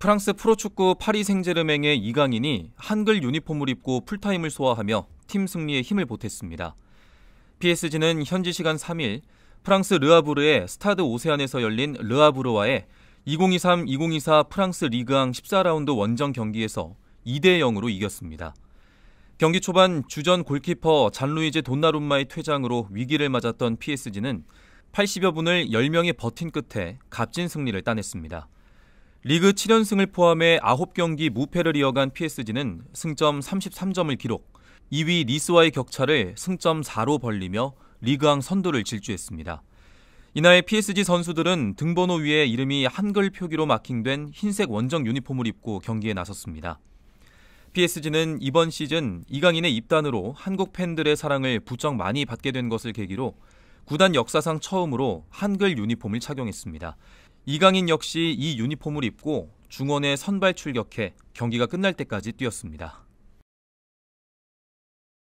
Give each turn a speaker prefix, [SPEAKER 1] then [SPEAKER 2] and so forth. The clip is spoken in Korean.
[SPEAKER 1] 프랑스 프로축구 파리 생제르맹의 이강인이 한글 유니폼을 입고 풀타임을 소화하며 팀 승리에 힘을 보탰습니다. PSG는 현지 시간 3일 프랑스 르아브르의 스타드 오세안에서 열린 르아브르와의 2023-2024 프랑스 리그앙 14라운드 원정 경기에서 2대 0으로 이겼습니다. 경기 초반 주전 골키퍼 잔루이즈 돈나룸마의 퇴장으로 위기를 맞았던 PSG는 80여 분을 10명이 버틴 끝에 값진 승리를 따냈습니다. 리그 7연승을 포함해 9경기 무패를 이어간 PSG는 승점 33점을 기록, 2위 리스와의 격차를 승점 4로 벌리며 리그왕 선두를 질주했습니다. 이날 PSG 선수들은 등번호 위에 이름이 한글 표기로 마킹된 흰색 원정 유니폼을 입고 경기에 나섰습니다. PSG는 이번 시즌 이강인의 입단으로 한국 팬들의 사랑을 부쩍 많이 받게 된 것을 계기로 구단 역사상 처음으로 한글 유니폼을 착용했습니다. 이강인 역시 이 유니폼을 입고 중원에 선발 출격해 경기가 끝날 때까지 뛰었습니다.